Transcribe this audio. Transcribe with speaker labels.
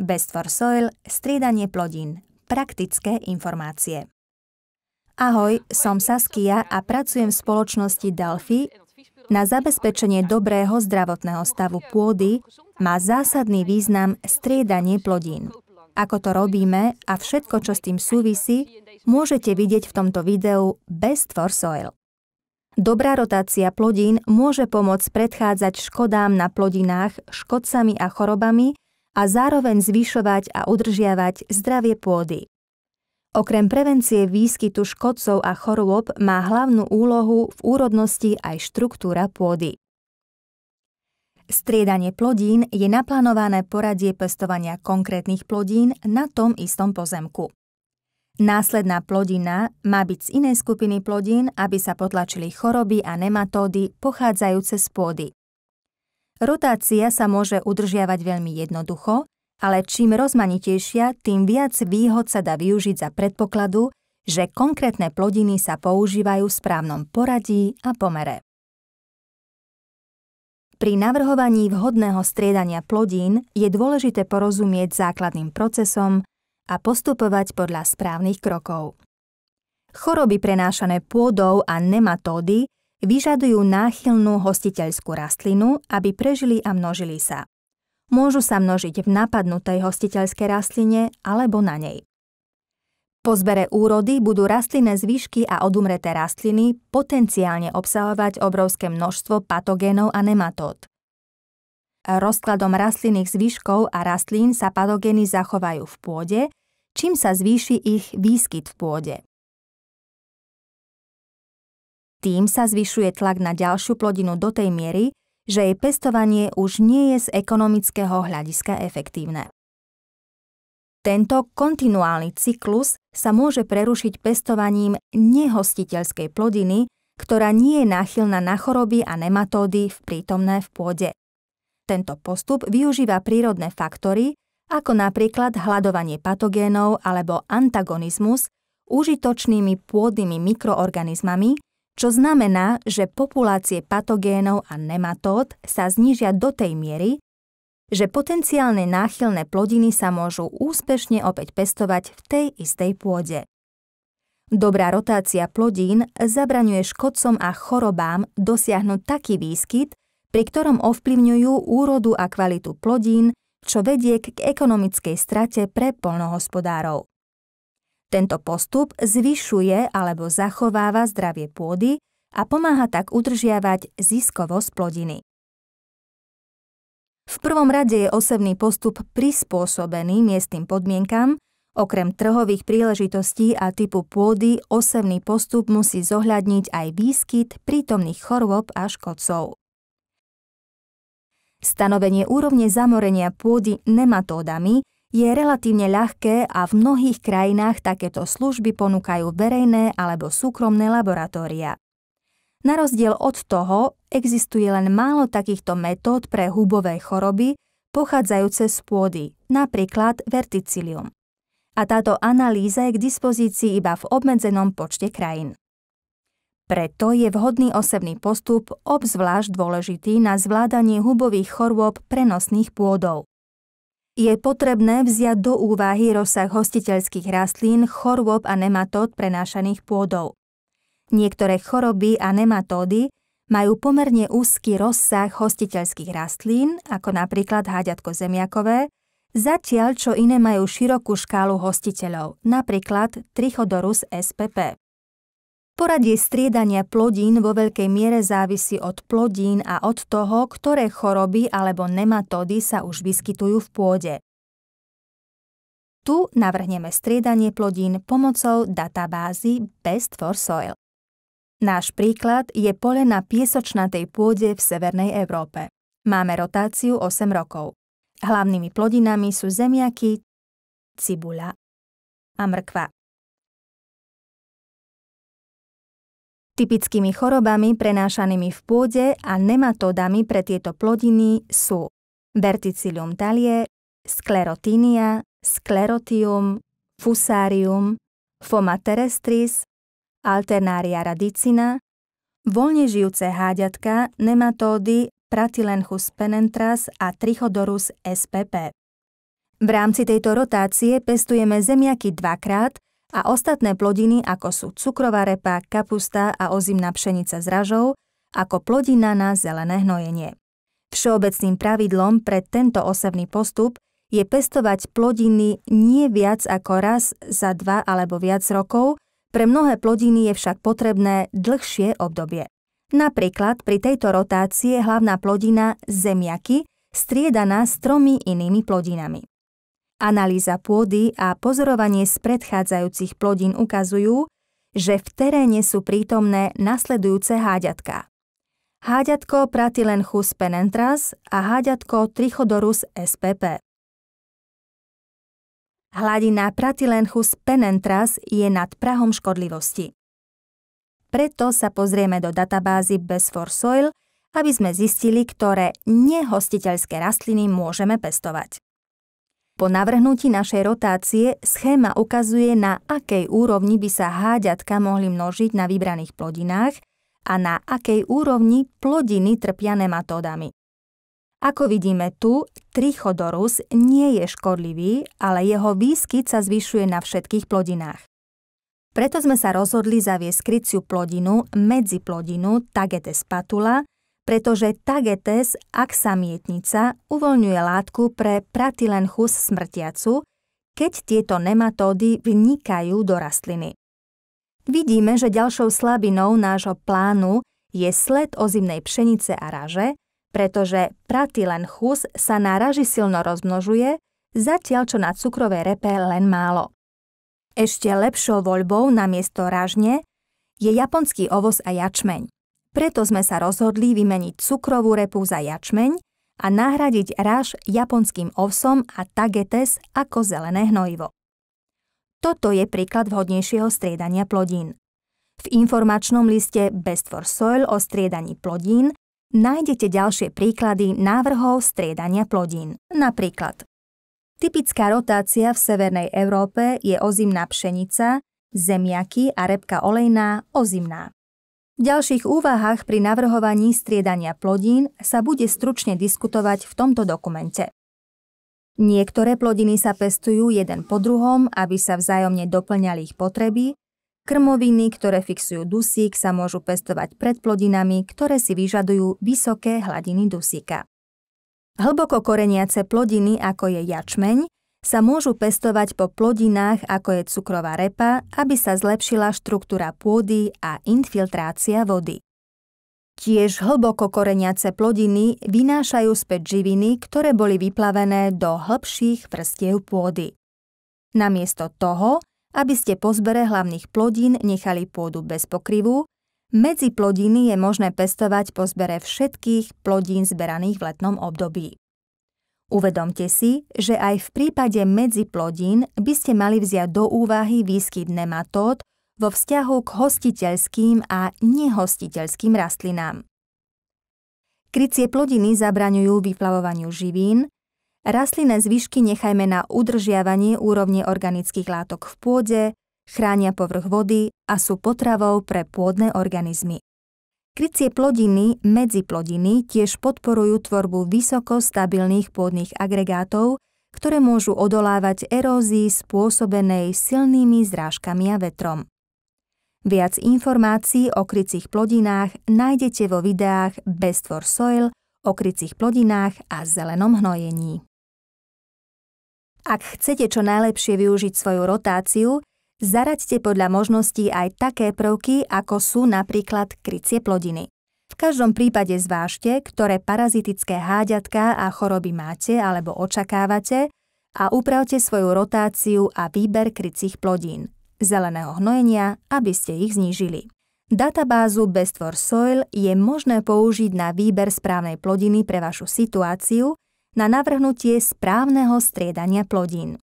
Speaker 1: Best for Soil, striedanie plodín, praktické informácie. Ahoj, som Saskia a pracujem v spoločnosti Delphi. na zabezpečenie dobrého zdravotného stavu pôdy má zásadný význam striedanie plodín. Ako to robíme a všetko, čo s tým súvisí, môžete vidieť v tomto videu Best for Soil. Dobrá rotácia plodín môže pomôcť predchádzať škodám na plodinách, škodcami a chorobami, a zároveň zvyšovať a udržiavať zdravie pôdy. Okrem prevencie výskytu škodcov a chorôb má hlavnú úlohu v úrodnosti aj štruktúra pôdy. Striedanie plodín je naplánované poradie pestovania konkrétnych plodín na tom istom pozemku. Následná plodina má byť z inej skupiny plodín, aby sa potlačili choroby a nematódy pochádzajúce z pôdy. Rotácia sa môže udržiavať veľmi jednoducho, ale čím rozmanitejšia, tým viac výhod sa dá využiť za predpokladu, že konkrétne plodiny sa používajú v správnom poradí a pomere. Pri navrhovaní vhodného striedania plodín je dôležité porozumieť základným procesom a postupovať podľa správnych krokov. Choroby prenášané pôdou a nematódy vyžadujú náchylnú hostiteľskú rastlinu, aby prežili a množili sa. Môžu sa množiť v napadnutej hostiteľskej rastline alebo na nej. Po zbere úrody budú rastlinné zvyšky a odumreté rastliny potenciálne obsahovať obrovské množstvo patogénov a nematód. Rozkladom rastlinných zvyškov a rastlín sa patogény zachovajú v pôde, čím sa zvýši ich výskyt v pôde. Tým sa zvyšuje tlak na ďalšiu plodinu do tej miery, že jej pestovanie už nie je z ekonomického hľadiska efektívne. Tento kontinuálny cyklus sa môže prerušiť pestovaním nehostiteľskej plodiny, ktorá nie je náchylná na choroby a nematódy v prítomné v pôde. Tento postup využíva prírodné faktory, ako napríklad hľadovanie patogénov alebo antagonizmus, užitočnými pôdnymi mikroorganizmami, čo znamená, že populácie patogénov a nematód sa znížia do tej miery, že potenciálne náchylné plodiny sa môžu úspešne opäť pestovať v tej istej pôde. Dobrá rotácia plodín zabraňuje škodcom a chorobám dosiahnuť taký výskyt, pri ktorom ovplyvňujú úrodu a kvalitu plodín, čo vedie k ekonomickej strate pre polnohospodárov. Tento postup zvyšuje alebo zachováva zdravie pôdy a pomáha tak udržiavať ziskovosť plodiny. V prvom rade je osebný postup prispôsobený miestnym podmienkam, Okrem trhových príležitostí a typu pôdy, osebný postup musí zohľadniť aj výskyt prítomných chorôb a škodcov. Stanovenie úrovne zamorenia pôdy nematódami je relatívne ľahké a v mnohých krajinách takéto služby ponúkajú verejné alebo súkromné laboratória. Na rozdiel od toho existuje len málo takýchto metód pre hubové choroby pochádzajúce z pôdy, napríklad verticilium. A táto analýza je k dispozícii iba v obmedzenom počte krajín. Preto je vhodný osebný postup obzvlášť dôležitý na zvládanie hubových chorôb prenosných pôdov je potrebné vziať do úvahy rozsah hostiteľských rastlín, chorôb a nematód prenášaných pôdov. Niektoré choroby a nematódy majú pomerne úzky rozsah hostiteľských rastlín, ako napríklad háďatko zemiakové, zatiaľ čo iné majú širokú škálu hostiteľov, napríklad Trichodorus spp. Poradie striedania plodín vo veľkej miere závisí od plodín a od toho, ktoré choroby alebo nematódy sa už vyskytujú v pôde. Tu navrhneme striedanie plodín pomocou databázy Best for Soil. Náš príklad je pole na piesočnatej pôde v Severnej Európe. Máme rotáciu 8 rokov. Hlavnými plodinami sú zemiaky, cibuľa a mrkva. Typickými chorobami prenášanými v pôde a nematódami pre tieto plodiny sú verticillium talie, sklerotínia, sklerotium, fusarium, foma terestris, alternaria radicina, voľne žijúce háďatka, nematódy Pratilenchus penentras a Trichodorus spp. V rámci tejto rotácie pestujeme zemiaky dvakrát, a ostatné plodiny ako sú cukrová repa, kapusta a ozimná pšenica s ražou ako plodina na zelené hnojenie. Všeobecným pravidlom pre tento osevný postup je pestovať plodiny nie viac ako raz za dva alebo viac rokov, pre mnohé plodiny je však potrebné dlhšie obdobie. Napríklad pri tejto rotácii je hlavná plodina zemiaky striedaná s tromi inými plodinami. Analýza pôdy a pozorovanie z predchádzajúcich plodín ukazujú, že v teréne sú prítomné nasledujúce háďatka. Háďatko Pratilenchus penentras a háďatko Trichodorus spp. Hladina Pratilenchus penentras je nad prahom škodlivosti. Preto sa pozrieme do databázy Best for Soil, aby sme zistili, ktoré nehostiteľské rastliny môžeme pestovať. Po navrhnutí našej rotácie schéma ukazuje, na akej úrovni by sa háďatka mohli množiť na vybraných plodinách a na akej úrovni plodiny trpia nematódami. Ako vidíme tu, trichodorus nie je škodlivý, ale jeho výskyt sa zvyšuje na všetkých plodinách. Preto sme sa rozhodli zaviesť skryciu plodinu medzi plodinu Tagetes patula, pretože tagetes aksamietnica uvoľňuje látku pre pratilenchus smrtiacu, keď tieto nematódy vnikajú do rastliny. Vidíme, že ďalšou slabinou nášho plánu je sled ozimnej pšenice a raže, pretože pratilenchus sa na raži silno rozmnožuje, zatiaľ čo na cukrovej repe len málo. Ešte lepšou voľbou na miesto ražne je japonský ovoz a jačmeň. Preto sme sa rozhodli vymeniť cukrovú repu za jačmeň a nahradiť ráž japonským ovsom a tagetes ako zelené hnojivo. Toto je príklad vhodnejšieho striedania plodín. V informačnom liste Best for Soil o striedaní plodín nájdete ďalšie príklady návrhov striedania plodín. Napríklad, typická rotácia v Severnej Európe je ozimná pšenica, zemiaky a repka olejná ozimná. V ďalších úvahách pri navrhovaní striedania plodín sa bude stručne diskutovať v tomto dokumente. Niektoré plodiny sa pestujú jeden po druhom, aby sa vzájomne doplňali ich potreby, krmoviny, ktoré fixujú dusík, sa môžu pestovať pred plodinami, ktoré si vyžadujú vysoké hladiny dusíka. Hlboko koreniace plodiny, ako je jačmeň, sa môžu pestovať po plodinách, ako je cukrová repa, aby sa zlepšila štruktúra pôdy a infiltrácia vody. Tiež hlboko koreniace plodiny vynášajú späť živiny, ktoré boli vyplavené do hĺbších vrstiev pôdy. Namiesto toho, aby ste po zbere hlavných plodín nechali pôdu bez pokrivu, medzi plodiny je možné pestovať po zbere všetkých plodín zberaných v letnom období. Uvedomte si, že aj v prípade medziplodín by ste mali vziať do úvahy výskyt nematód vo vzťahu k hostiteľským a nehostiteľským rastlinám. Krycie plodiny zabraňujú vyplavovaniu živín, rastlinné zvyšky nechajme na udržiavanie úrovne organických látok v pôde, chránia povrch vody a sú potravou pre pôdne organizmy. Krycie plodiny medzi plodiny tiež podporujú tvorbu vysoko stabilných pôdnych agregátov, ktoré môžu odolávať erózii spôsobenej silnými zrážkami a vetrom. Viac informácií o krycích plodinách nájdete vo videách Best for Soil o krycích plodinách a zelenom hnojení. Ak chcete čo najlepšie využiť svoju rotáciu, Zaraďte podľa možností aj také prvky, ako sú napríklad krycie plodiny. V každom prípade zvážte, ktoré parazitické háďatka a choroby máte alebo očakávate a upravte svoju rotáciu a výber krycích plodín, zeleného hnojenia, aby ste ich znížili. Databázu Best for Soil je možné použiť na výber správnej plodiny pre vašu situáciu, na navrhnutie správneho striedania plodín.